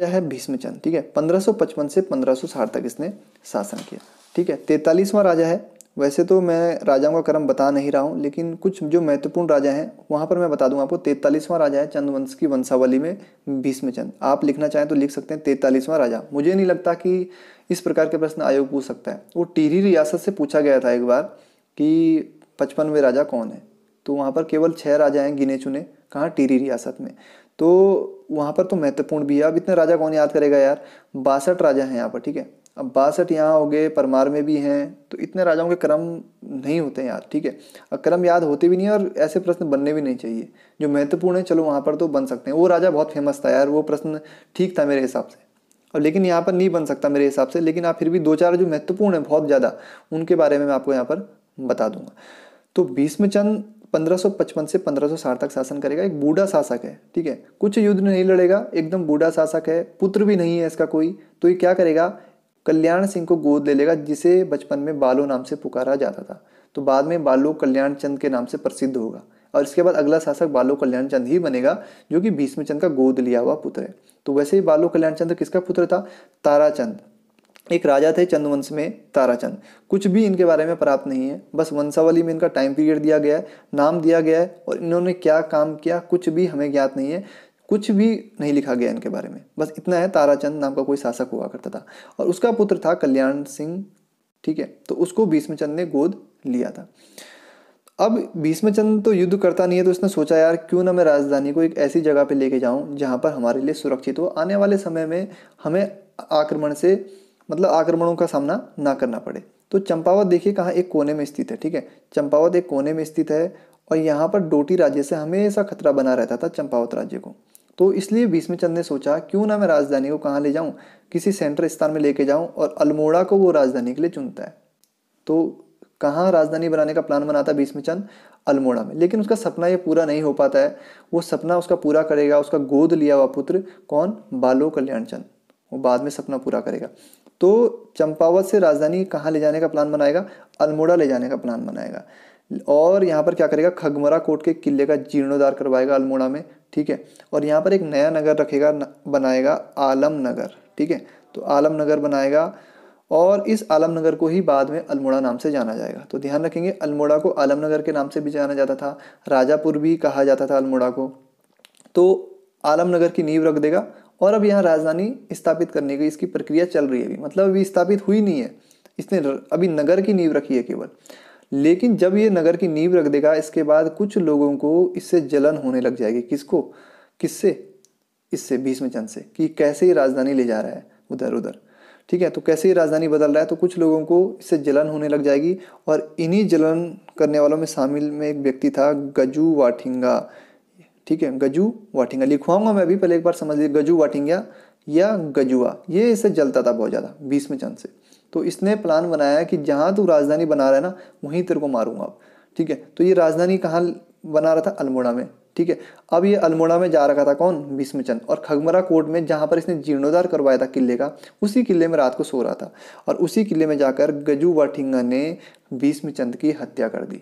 राजा है भीष्मचंद ठीक है 1555 से 1560 तक इसने शासन किया ठीक है तैतालीसवां राजा है वैसे तो मैं राजाओं का क्रम बता नहीं रहा हूँ लेकिन कुछ जो महत्वपूर्ण राजा हैं वहाँ पर मैं बता दूँ आपको तैतालीसवां राजा है चंद्रवंश की वंशावली में भीष्मचंद आप लिखना चाहें तो लिख सकते हैं तैतालीसवां राजा मुझे नहीं लगता कि इस प्रकार के प्रश्न आयोग पूछ सकता है वो टिहरी रियासत से पूछा गया था एक बार कि पचपनवें राजा कौन है तो वहाँ पर केवल छः राजा हैं गिने चुने कहाँ टिहरी रियासत में तो वहाँ पर तो महत्वपूर्ण भी है अब इतने राजा कौन याद करेगा यार बासठ राजा हैं यहाँ पर ठीक है अब बासठ यहाँ हो गए परमार में भी हैं तो इतने राजाओं के क्रम नहीं होते हैं यार ठीक है अब क्रम याद होते भी नहीं और ऐसे प्रश्न बनने भी नहीं चाहिए जो महत्वपूर्ण है चलो वहाँ पर तो बन सकते हैं वो राजा बहुत फेमस था यार वो प्रश्न ठीक था मेरे हिसाब से और लेकिन यहाँ पर नहीं बन सकता मेरे हिसाब से लेकिन आप फिर भी दो चार जो महत्वपूर्ण है बहुत ज़्यादा उनके बारे में मैं आपको यहाँ पर बता दूंगा तो चंद 1555 से 1560 तक शासन करेगा एक बूढ़ा शासक है ठीक है कुछ युद्ध नहीं लड़ेगा एकदम बूढ़ा शासक है पुत्र भी नहीं है इसका कोई तो ये क्या करेगा कल्याण सिंह को गोद ले लेगा जिसे बचपन में बालो नाम से पुकारा जाता था तो बाद में बालो कल्याण चंद के नाम से प्रसिद्ध होगा और इसके बाद अगला शासक बालो कल्याण चंद ही बनेगा जो कि भीष्मचंद का गोद लिया हुआ पुत्र है तो वैसे ही बालो कल्याण चंद किसका पुत्र था ताराचंद एक राजा थे चंदवंश में ताराचंद कुछ भी इनके बारे में प्राप्त नहीं है बस वंशावली में इनका टाइम पीरियड दिया गया है नाम दिया गया है और इन्होंने क्या काम किया कुछ भी हमें ज्ञात नहीं है कुछ भी नहीं लिखा गया इनके बारे में बस इतना है ताराचंद नाम का कोई शासक हुआ करता था और उसका पुत्र था कल्याण सिंह ठीक है तो उसको भीष्मचंद ने गोद लिया था अब भीष्मचंद तो युद्ध करता नहीं है तो उसने सोचा यार क्यों ना मैं राजधानी को एक ऐसी जगह पे लेके जाऊं जहां पर हमारे लिए सुरक्षित हो आने वाले समय में हमें आक्रमण से मतलब आक्रमणों का सामना ना करना पड़े तो चंपावत देखिए कहाँ एक कोने में स्थित है ठीक है चंपावत एक कोने में स्थित है और यहाँ पर डोटी राज्य से हमेशा खतरा बना रहता था चंपावत राज्य को तो इसलिए भीष्मचंद ने सोचा क्यों ना मैं राजधानी को कहाँ ले जाऊँ किसी सेंट्रल स्थान में लेके जाऊँ और अल्मोड़ा को वो राजधानी के लिए चुनता है तो कहाँ राजधानी बनाने का प्लान बनाता भीष्मचंद अल्मोड़ा में लेकिन उसका सपना ये पूरा नहीं हो पाता है वो सपना उसका पूरा करेगा उसका गोद लिया हुआ पुत्र कौन बालो कल्याण चंद वो बाद में सपना पूरा करेगा तो चंपावत से राजधानी कहाँ ले जाने का प्लान बनाएगा अल्मोड़ा ले जाने का प्लान बनाएगा और यहाँ पर क्या करेगा खगमरा कोट के किले का जीर्णोद्धार करवाएगा अल्मोड़ा में ठीक है और यहाँ पर एक नया नगर रखेगा बनाएगा आलम नगर ठीक है तो आलम नगर बनाएगा और इस आलम नगर को ही बाद में अल्मोड़ा नाम से जाना जाएगा तो ध्यान रखेंगे अल्मोड़ा को आलम नगर के नाम से भी जाना जाता था राजापुर भी कहा जाता था अल्मोड़ा को तो आलम नगर की नींव रख देगा और अब यहाँ राजधानी स्थापित करने की इसकी प्रक्रिया चल रही है अभी मतलब अभी स्थापित हुई नहीं है इसने अभी नगर की नींव रखी है केवल लेकिन जब ये नगर की नींव रख देगा इसके बाद कुछ लोगों को इससे जलन होने लग जाएगी किसको किससे इससे भीष्म चंद से कि कैसे ये राजधानी ले जा रहा है उधर उधर ठीक है तो कैसे ये राजधानी बदल रहा है तो कुछ लोगों को इससे जलन होने लग जाएगी और इन्हीं जलन करने वालों में शामिल में एक व्यक्ति था गजू वाठिंगा ठीक है गजू वाटिंगा लिखवाऊंगा मैं भी पहले एक बार समझ लीजिए गजू वाटिंगा या गजुआ ये इसे जलता था बहुत ज़्यादा बीस में चंद से तो इसने प्लान बनाया कि जहाँ तू राजधानी बना रहा है ना वहीं तेरे को मारूंगा अब ठीक है तो ये राजधानी कहाँ बना रहा था अल्मोड़ा में ठीक है अब ये अल्मोड़ा में जा रखा था कौन भीष्म चंद और खगमरा कोट में जहाँ पर इसने जीर्णोद्धार करवाया था किले का उसी किले में रात को सो रहा था और उसी किले में जाकर गजू वाठिंगा ने भीष्म चंद की हत्या कर दी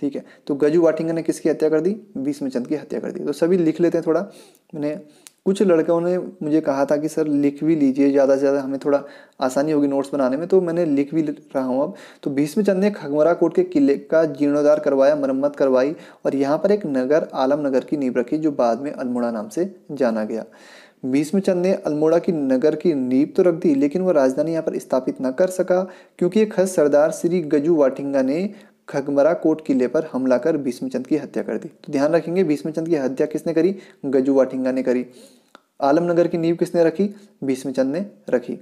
ठीक है तो गजू वाटिंगर ने किसकी हत्या कर दी भीष्मचंद की हत्या कर दी तो सभी लिख लेते हैं थोड़ा मैंने कुछ लड़कों ने मुझे कहा था कि सर लिख भी लीजिए ज़्यादा से ज़्यादा हमें थोड़ा आसानी होगी नोट्स बनाने में तो मैंने लिख भी रहा हूँ अब तो भीष्मचंद ने खगमरा कोट के किले का जीर्णोद्धार करवाया मरम्मत करवाई और यहाँ पर एक नगर आलम नगर की नींव रखी जो बाद में अल्मोड़ा नाम से जाना गया भीष्मचंद ने अल्मोड़ा की नगर की नींव तो रख दी लेकिन वह राजधानी यहाँ पर स्थापित न कर सका क्योंकि एक खस सरदार श्री गजू वाटिंगा ने खगमरा कोट किले पर हमला कर भीष्मचंद की हत्या कर दी तो ध्यान रखेंगे भीष्मचंद की हत्या किसने करी गजुआ ठिंगा ने करी आलमनगर की नींव किसने रखी भीष्मचंद ने रखी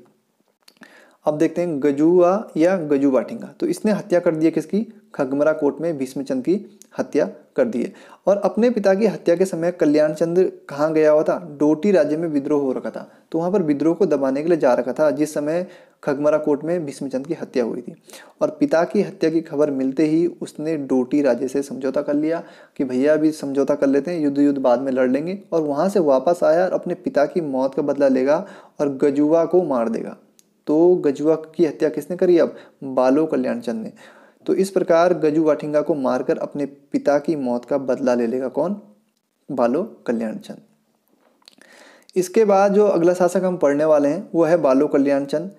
अब देखते हैं गजुआ या गजुबा ठिंगा तो इसने हत्या कर दी है किसकी खगमरा कोट में भीष्मचंद की हत्या कर दी है और अपने पिता की हत्या के समय कल्याण चंद्र कहाँ गया हुआ था डोटी राज्य में विद्रोह हो रखा था तो वहाँ पर विद्रोह को दबाने के लिए जा रखा था जिस समय खगमरा कोर्ट में भीष्मचंद की हत्या हुई थी और पिता की हत्या की खबर मिलते ही उसने डोटी राज्य से समझौता कर लिया कि भैया अभी समझौता कर लेते हैं युद्ध युद्ध बाद में लड़ लेंगे और वहाँ से वापस आया और अपने पिता की मौत का बदला लेगा और गजुआ को मार देगा तो गजुआ की हत्या किसने करी अब बालो कल्याण चंद ने तो इस प्रकार गजू वाठिंगा को मारकर अपने पिता की मौत का बदला ले लेगा कौन बालो कल्याण चंद इसके बाद जो अगला शासक हम पढ़ने वाले हैं वो है बालो कल्याण चंद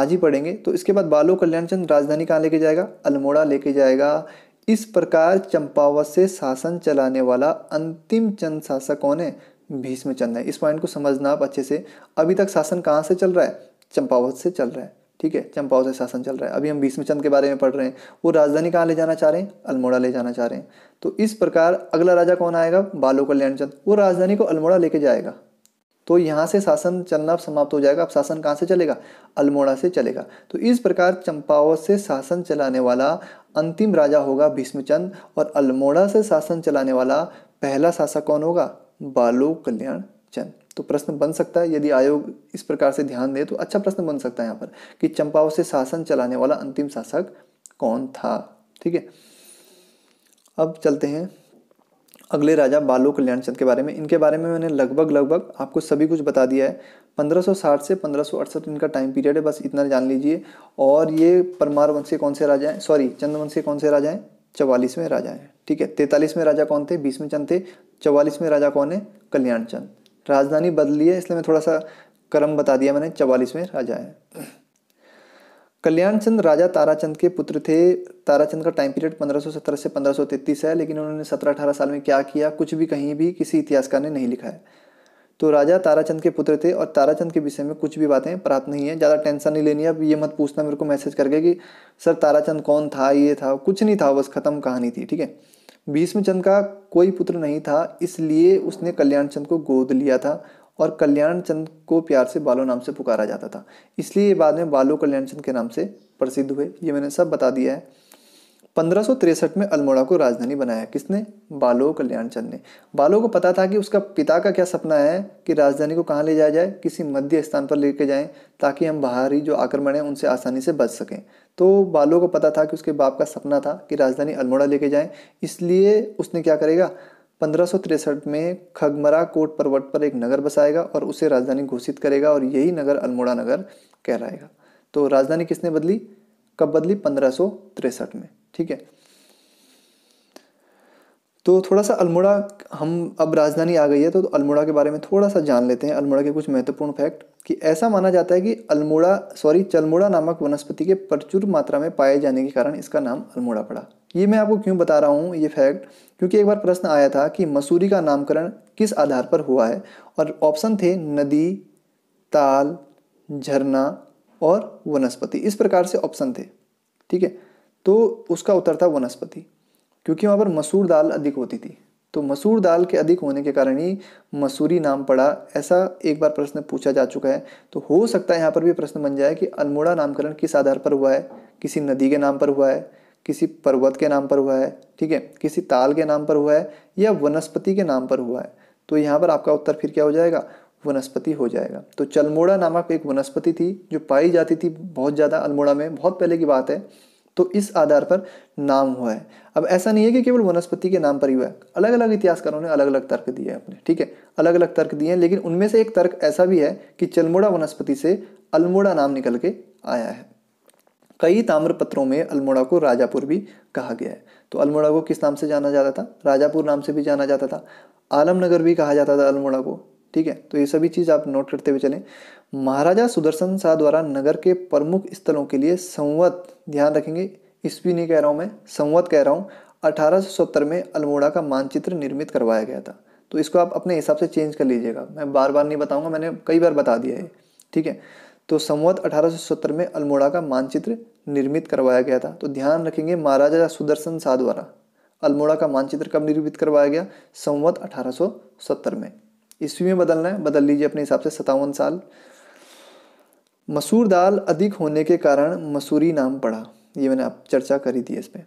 आज ही पढ़ेंगे तो इसके बाद बालो कल्याण चंद राजधानी कहाँ लेके जाएगा अल्मोड़ा लेके जाएगा इस प्रकार चंपावत से शासन चलाने वाला अंतिम चंद शासक कौन है भीष्म चंद है इस पॉइंट को समझना आप अच्छे से अभी तक शासन कहाँ से चल रहा है चंपावत से चल रहा है ठीक है चंपावत से शासन चल रहा है अभी हम भीष्मचंद चंद के बारे में पढ़ रहे हैं वो राजधानी कहाँ ले जाना चाह रहे हैं अल्मोड़ा ले जाना चाह रहे हैं तो इस प्रकार अगला राजा कौन आएगा बालो कल्याण चंद वो राजधानी को अल्मोड़ा लेके जाएगा तो यहाँ से शासन चलना समाप्त हो जाएगा अब शासन कहाँ से चलेगा अल्मोड़ा से चलेगा तो इस प्रकार चंपावत से शासन चलाने वाला अंतिम राजा होगा भीष्मचंद और अल्मोड़ा से शासन चलाने वाला पहला शासक कौन होगा बालू कल्याण चंद तो प्रश्न बन सकता है यदि आयोग इस प्रकार से ध्यान दे तो अच्छा प्रश्न बन सकता है यहाँ पर कि चंपाओं से शासन चलाने वाला अंतिम शासक कौन था ठीक है अब चलते हैं अगले राजा बालो कल्याण चंद के बारे में इनके बारे में मैंने लगभग लगभग आपको सभी कुछ बता दिया है 1560 से पंद्रह इनका टाइम पीरियड है बस इतना जान लीजिए और ये परमार वंश के कौन से राजा हैं सॉरी चंद वंश के कौन से राजा हैं चवालीसवें राजा हैं ठीक है तैतालीसवें राजा कौन थे बीसवें चंद थे चवालीसवें राजा कौन है कल्याण चंद राजधानी बदली है इसलिए मैं थोड़ा सा क्रम बता दिया मैंने चवालीसवें राजा है कल्याण चंद राजा ताराचंद के पुत्र थे ताराचंद का टाइम पीरियड 1570 से 1533 है लेकिन उन्होंने 17-18 साल में क्या किया कुछ भी कहीं भी किसी इतिहासकार ने नहीं लिखा है तो राजा ताराचंद के पुत्र थे और ताराचंद के विषय में कुछ भी बातें प्राप्त नहीं है ज़्यादा टेंशन नहीं लेनी है अब ये मत पूछना मेरे को मैसेज करके कि सर ताराचंद कौन था ये था कुछ नहीं था बस ख़त्म कहानी थी ठीक है भीष्मचंद का कोई पुत्र नहीं था इसलिए उसने कल्याण चंद को गोद लिया था और कल्याण चंद को प्यार से बालो नाम से पुकारा जाता था इसलिए बाद में बालो कल्याण चंद के नाम से प्रसिद्ध हुए ये मैंने सब बता दिया है पंद्रह में अल्मोड़ा को राजधानी बनाया किसने बालो कल्याण चंद ने बालो को पता था कि उसका पिता का क्या सपना है कि राजधानी को कहाँ ले जाया जाए किसी मध्य स्थान पर लेके जाएं ताकि हम बाहरी जो आक्रमण हैं उनसे आसानी से बच सकें तो बालो को पता था कि उसके बाप का सपना था कि राजधानी अल्मोड़ा लेके जाएं इसलिए उसने क्या करेगा पंद्रह में खगमरा कोट पर्वत पर एक नगर बसाएगा और उसे राजधानी घोषित करेगा और यही नगर अल्मोड़ा नगर कहलाएगा तो राजधानी किसने बदली कब बदली पंद्रह में ठीक है तो थोड़ा सा अल्मोड़ा हम अब राजधानी आ गई है तो, तो अल्मोड़ा के बारे में थोड़ा सा जान लेते हैं अल्मोड़ा के कुछ महत्वपूर्ण फैक्ट कि ऐसा माना जाता है कि अल्मोड़ा सॉरी चलमोड़ा नामक वनस्पति के प्रचुर मात्रा में पाए जाने के कारण इसका नाम अल्मोड़ा पड़ा ये मैं आपको क्यों बता रहा हूँ ये फैक्ट क्योंकि एक बार प्रश्न आया था कि मसूरी का नामकरण किस आधार पर हुआ है और ऑप्शन थे नदी ताल झरना और वनस्पति इस प्रकार से ऑप्शन थे ठीक है तो उसका उत्तर था वनस्पति क्योंकि वहाँ पर मसूर दाल अधिक होती थी तो मसूर दाल के अधिक होने के कारण ही मसूरी नाम पड़ा ऐसा एक बार प्रश्न पूछा जा चुका है तो हो सकता है यहाँ पर भी प्रश्न बन जाए कि अल्मोड़ा नामकरण किस आधार पर हुआ है किसी नदी के नाम पर हुआ है किसी पर्वत के नाम पर हुआ है ठीक है किसी ताल के नाम पर हुआ है या वनस्पति के नाम पर हुआ है तो यहाँ पर आपका उत्तर फिर क्या हो जाएगा वनस्पति हो जाएगा तो चलमोड़ा नामक एक वनस्पति थी जो पाई जाती थी बहुत ज़्यादा अल्मोड़ा में बहुत पहले की बात है तो इस आधार पर नाम हुआ है अब ऐसा नहीं है कि केवल वनस्पति के नाम पर ही हुआ है अलग अलग इतिहासकारों ने अलग अलग तर्क दिए अपने ठीक है अलग अलग तर्क दिए हैं लेकिन उनमें से एक तर्क ऐसा भी है कि चलमोड़ा वनस्पति से अल्मोड़ा नाम निकल के आया है कई ताम्रपत्रों में अल्मोड़ा को राजापुर भी कहा गया है तो अल्मोड़ा को किस नाम से जाना जाता था राजापुर नाम से भी जाना जाता था आलमनगर भी कहा जाता था अल्मोड़ा को ठीक है तो ये सभी चीज़ आप नोट करते हुए चलें महाराजा सुदर्शन शाह द्वारा नगर के प्रमुख स्थलों के लिए संवत ध्यान रखेंगे ईस्वी नहीं कह रहा हूँ मैं संवत कह रहा हूँ अठारह में अल्मोड़ा का मानचित्र निर्मित करवाया गया था तो इसको आप अपने हिसाब से चेंज कर लीजिएगा मैं बार बार नहीं बताऊंगा मैंने कई बार बता दिया है ठीक है तो संवत सत्तर में अल्मोड़ा का मानचित्र निर्मित करवाया गया था तो ध्यान रखेंगे महाराजा सुदर्शन शाह द्वारा अल्मोड़ा का मानचित्र कब निर्मित करवाया गया संवत सत्तर में ईस्वी में बदलना है बदल लीजिए अपने हिसाब से सत्तावन साल मसूर दाल अधिक होने के कारण मसूरी नाम पड़ा ये मैंने आप चर्चा करी थी इस पर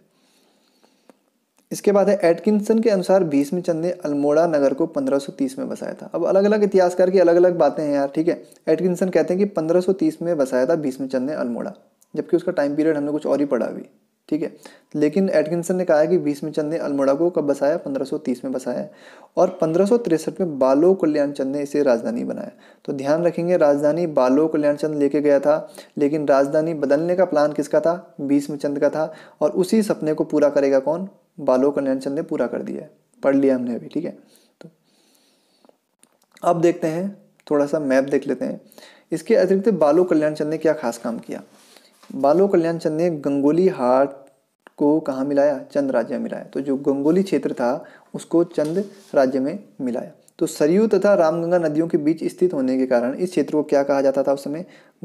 इसके बाद है एटकिंसन के अनुसार भीष्म चंद ने अल्मोड़ा नगर को 1530 में बसाया था अब अलग अलग इतिहासकार की अलग अलग बातें हैं यार ठीक है एटकिंसन कहते हैं कि 1530 में बसाया था भीष्म चंद ने अल्मोड़ा जबकि उसका टाइम पीरियड हमने कुछ और ही पढ़ा अभी ठीक है लेकिन एडकिंसन ने कहा है कि बीसवें चंद ने अल्मोड़ा को कब बसाया 1530 में बसाया और पंद्रह में बालो कल्याण चंद ने इसे राजधानी बनाया तो ध्यान रखेंगे राजधानी बालो कल्याण चंद लेके गया था लेकिन राजधानी बदलने का प्लान किसका था बीसवें चंद का था और उसी सपने को पूरा करेगा कौन बालो कल्याण चंद ने पूरा कर दिया है पढ़ लिया हमने अभी ठीक है तो अब देखते हैं थोड़ा सा मैप देख लेते हैं इसके अतिरिक्त बालो कल्याण चंद ने क्या खास काम किया बालो कल्याण चंद ने गंगोली हाट को कहाँ मिलाया चंद राज्य में मिलाया तो जो गंगोली क्षेत्र था उसको चंद राज्य में मिलाया तो सरयू तथा रामगंगा नदियों के बीच स्थित होने के कारण इस क्षेत्र को क्या कहा जाता था उस समय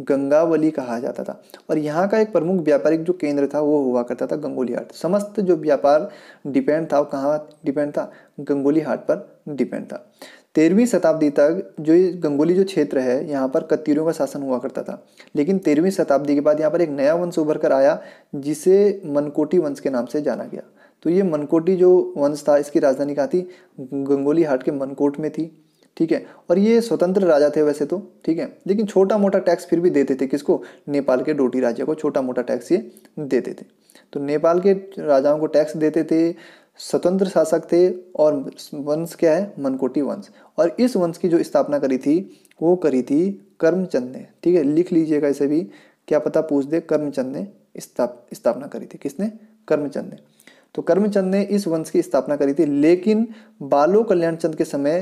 गंगावली कहा जाता था और यहाँ का एक प्रमुख व्यापारिक जो केंद्र था वो हुआ करता था गंगोली हाट समस्त जो व्यापार डिपेंड था वो कहाँ डिपेंड था गंगोली हाट पर डिपेंड था तेरहवीं शताब्दी तक जो ये गंगोली जो क्षेत्र है यहाँ पर कत्तीरों का शासन हुआ करता था लेकिन तेरहवीं शताब्दी के बाद यहाँ पर एक नया वंश उभर कर आया जिसे मनकोटी वंश के नाम से जाना गया तो ये मनकोटी जो वंश था इसकी राजधानी कहाँ थी गंगोली हाट के मनकोट में थी ठीक है और ये स्वतंत्र राजा थे वैसे तो ठीक है लेकिन छोटा मोटा टैक्स फिर भी देते थे किसको नेपाल के डोटी राजा को छोटा मोटा टैक्स ये देते थे तो नेपाल के राजाओं को टैक्स देते थे स्वतंत्र शासक थे और वंश क्या है मनकोटी वंश और इस वंश की जो स्थापना करी थी वो करी थी कर्मचंद ने ठीक है लिख लीजिएगा इसे भी क्या पता पूछ दे कर्मचंद ने स्थाप स्थापना करी थी किसने कर्मचंद ने तो कर्मचंद ने इस वंश की स्थापना करी थी लेकिन बालो कल्याणचंद के समय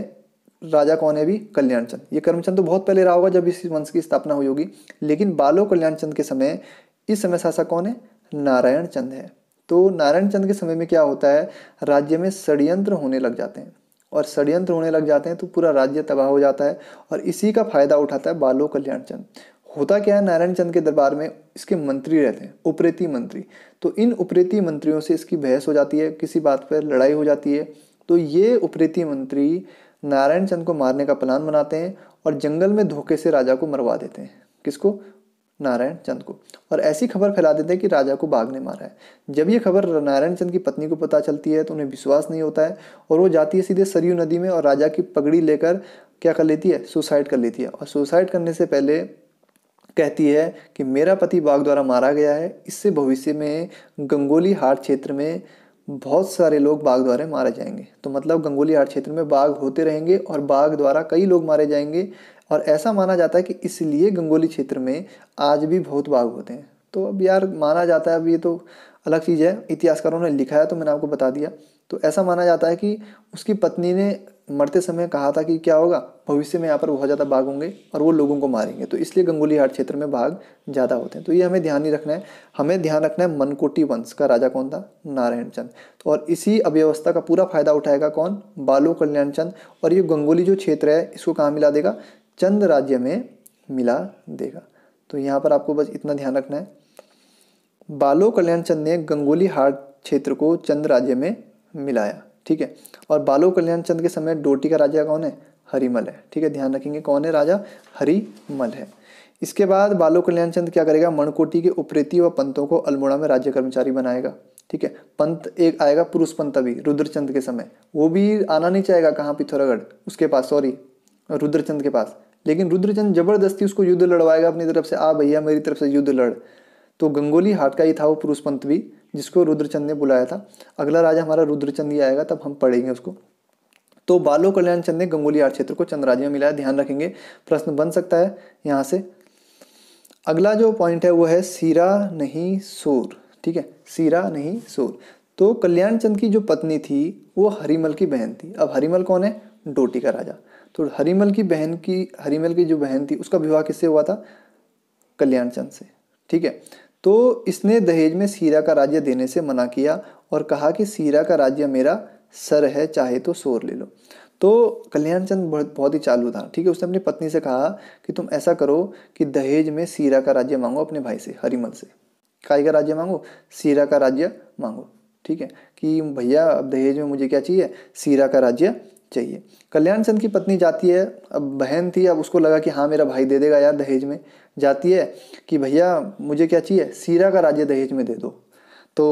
राजा कौन है अभी कल्याणचंद ये कर्मचंद तो बहुत पहले रहा होगा जब इस वंश की स्थापना हुई होगी लेकिन बालो कल्याणचंद के समय इस समय शासक कौन है नारायण चंद है तो नारायण चंद के समय में क्या होता है राज्य में षडयंत्र होने लग जाते हैं और षडयंत्र होने लग जाते हैं तो पूरा राज्य तबाह हो जाता है और इसी का फायदा उठाता है बालो कल्याण चंद होता क्या है नारायण चंद के दरबार में इसके मंत्री रहते हैं उपरेती मंत्री तो इन उपरेती मंत्रियों से इसकी बहस हो जाती है किसी बात पर लड़ाई हो जाती है तो ये उपरेती मंत्री नारायण चंद को मारने का प्लान बनाते हैं और जंगल में धोखे से राजा को मरवा देते हैं किसको नारायण चंद को और ऐसी खबर फैला देते हैं कि राजा को बाघ ने मारा है जब ये खबर नारायण चंद की पत्नी को पता चलती है तो उन्हें विश्वास नहीं होता है और वो जाती है सीधे सरयू नदी में और राजा की पगड़ी लेकर क्या कर लेती है सुसाइड कर लेती है और सुसाइड करने से पहले कहती है कि मेरा पति बाघ द्वारा मारा गया है इससे भविष्य में गंगोली हाट क्षेत्र में बहुत सारे लोग बाघ द्वारा मारे जाएंगे तो मतलब गंगोली हाट क्षेत्र में बाघ होते रहेंगे और बाघ द्वारा कई लोग मारे जाएंगे और ऐसा माना जाता है कि इसलिए गंगोली क्षेत्र में आज भी बहुत बाघ होते हैं तो अब यार माना जाता है अब ये तो अलग चीज़ है इतिहासकारों ने लिखा है तो मैंने आपको बता दिया तो ऐसा माना जाता है कि उसकी पत्नी ने मरते समय कहा था कि क्या होगा भविष्य में यहाँ पर बहुत ज़्यादा बाघ होंगे और वो लोगों को मारेंगे तो इसलिए गंगोली हाट क्षेत्र में बाघ ज़्यादा होते हैं तो ये हमें ध्यान ही रखना है हमें ध्यान रखना है मनकोटी वंश का राजा कौन था नारायण चंद तो और इसी अव्यवस्था का पूरा फायदा उठाएगा कौन बालो कल्याण चंद और ये गंगोली जो क्षेत्र है इसको कहाँ मिला देगा चंद राज्य में मिला देगा तो यहाँ पर आपको बस इतना ध्यान रखना है बालो कल्याण चंद ने गंगोली हाट क्षेत्र को चंद राज्य में मिलाया ठीक है और बालो कल्याण चंद के समय डोटी का राजा कौन है हरिमल है ठीक है ध्यान रखेंगे कौन है राजा हरिमल है इसके बाद बालो कल्याण चंद क्या करेगा मणकोटी के उपरेती व पंतों को अल्मोड़ा में राज्य कर्मचारी बनाएगा ठीक है पंत एक आएगा पुरुष पंत अभी रुद्रचंद के समय वो भी आना नहीं चाहेगा कहाँ पिथौरागढ़ उसके पास सॉरी रुद्रचंद के पास लेकिन रुद्रचंद जबरदस्ती उसको युद्ध लड़वाएगा अपनी तरफ से आ भैया मेरी तरफ से युद्ध लड़ तो गंगोली हाथ का ही था वो पुरुष पंत भी जिसको रुद्रचंद ने बुलाया था अगला राजा हमारा रुद्रचंद ही आएगा तब हम पढ़ेंगे उसको तो बालो कल्याण चंद ने गंगोली आठ क्षेत्र को चंद में मिलाया ध्यान रखेंगे प्रश्न बन सकता है यहाँ से अगला जो पॉइंट है वो है सीरा नहीं सोर ठीक है सीरा नहीं सोर तो कल्याण चंद की जो पत्नी थी वो हरिमल की बहन थी अब हरिमल कौन है डोटी का राजा तो हरिमल की बहन की हरिमल की जो बहन थी उसका विवाह किससे हुआ था कल्याणचंद से ठीक है तो इसने दहेज में सीरा का राज्य देने से मना किया और कहा कि सीरा का राज्य मेरा सर है चाहे तो शोर ले लो तो कल्याणचंद बहुत बहुत ही चालू था ठीक है उसने अपनी पत्नी से कहा कि तुम ऐसा करो कि दहेज में सीरा का राज्य मांगो अपने भाई से हरिमल से काय का राज्य मांगो सीरा का राज्य मांगो ठीक है कि भैया अब दहेज में मुझे क्या चाहिए सीरा का राज्य चाहिए कल्याण चंद की पत्नी जाती है अब बहन थी अब उसको लगा कि हाँ मेरा भाई दे देगा यार दहेज में जाती है कि भैया मुझे क्या चाहिए सीरा का राज्य दहेज में दे दो तो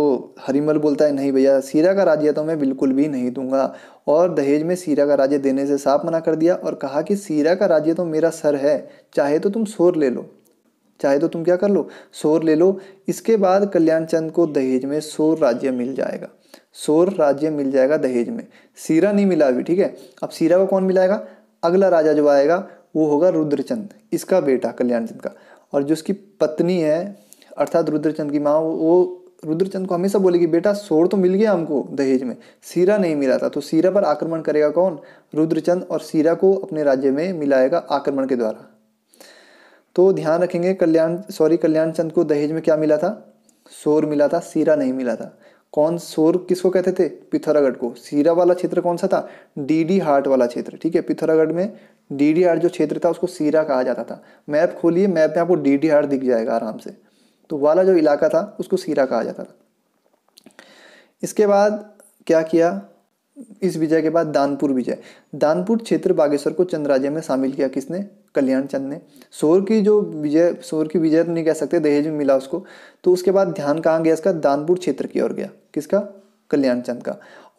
हरिमल बोलता है नहीं भैया सीरा का राज्य तो मैं बिल्कुल भी नहीं दूंगा और दहेज में सीरा का राज्य देने से साफ मना कर दिया और कहा कि सीरा का राज्य तो मेरा सर है चाहे तो तुम शोर ले लो चाहे तो तुम क्या कर लो शोर ले लो इसके बाद कल्याण चंद को दहेज में शोर राज्य मिल जाएगा सोर राज्य मिल जाएगा दहेज में सीरा नहीं मिला अभी ठीक है अब सीरा को कौन मिलाएगा अगला राजा जो आएगा वो होगा रुद्रचंद इसका बेटा कल्याणचंद का और जो उसकी पत्नी है अर्थात रुद्रचंद की माँ वो रुद्रचंद को हमेशा बोलेगी बेटा सोर तो मिल गया हमको दहेज में सीरा नहीं मिला था तो सीरा पर आक्रमण करेगा कौन रुद्रचंद और सीरा को अपने राज्य में मिलाएगा आक्रमण के द्वारा तो ध्यान रखेंगे कल्याण सॉरी कल्याणचंद को दहेज में क्या मिला था सोर मिला था सीरा नहीं मिला था कौन सोर किसको कहते थे पिथौरागढ़ को सीरा वाला क्षेत्र कौन सा था डीडी हार्ट वाला क्षेत्र ठीक है पिथौरागढ़ में डीडी हार्ट जो क्षेत्र था उसको सीरा कहा जाता था मैप खोलिए मैप में आपको डीडी हार्ट दिख जाएगा आराम से तो वाला जो इलाका था उसको सीरा कहा जाता था इसके बाद क्या किया इस विजय के बाद दानपुर विजय दानपुर क्षेत्र बागेश्वर को चंद्राज्य में शामिल किया किसने कल्याण चंद ने सोर की जो विजय सोर की विजय तो नहीं कह सकते दहेज में मिला उसको तो उसके बाद ध्यान कहाँ गया इसका दानपुर क्षेत्र की ओर गया किसका कल्याण चंद का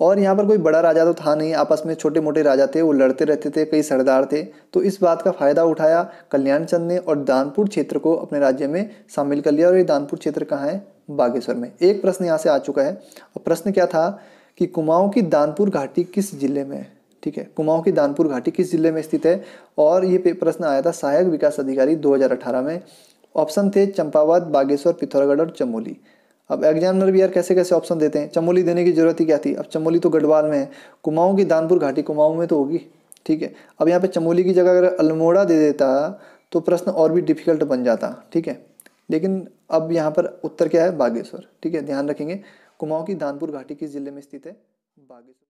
और यहाँ पर कोई बड़ा राजा तो था नहीं आपस में छोटे मोटे राजा थे वो लड़ते रहते थे कई सरदार थे तो इस बात का फ़ायदा उठाया कल्याण चंद ने और दानपुर क्षेत्र को अपने राज्य में शामिल कर लिया और ये दानपुर क्षेत्र कहाँ है बागेश्वर में एक प्रश्न यहाँ से आ चुका है और प्रश्न क्या था कि कुमाऊँ की दानपुर घाटी किस जिले में है ठीक है कुमाऊं की दानपुर घाटी किस जिले में स्थित है और ये प्रश्न आया था सहायक विकास अधिकारी 2018 में ऑप्शन थे चंपावत बागेश्वर पिथौरागढ़ और चमोली अब एग्जामिनर भी यार कैसे कैसे ऑप्शन देते हैं चमोली देने की जरूरत ही क्या थी अब चमोली तो गढ़वाल में है कुमाऊं की दानपुर घाटी कुमाऊं में तो होगी ठीक है अब यहाँ पे चमोली की जगह अगर अल्मोड़ा दे देता तो प्रश्न और भी डिफिकल्ट बन जाता ठीक है लेकिन अब यहाँ पर उत्तर क्या है बागेश्वर ठीक है ध्यान रखेंगे कुमाऊं की दानपुर घाटी किस जिले में स्थित है बागेश्वर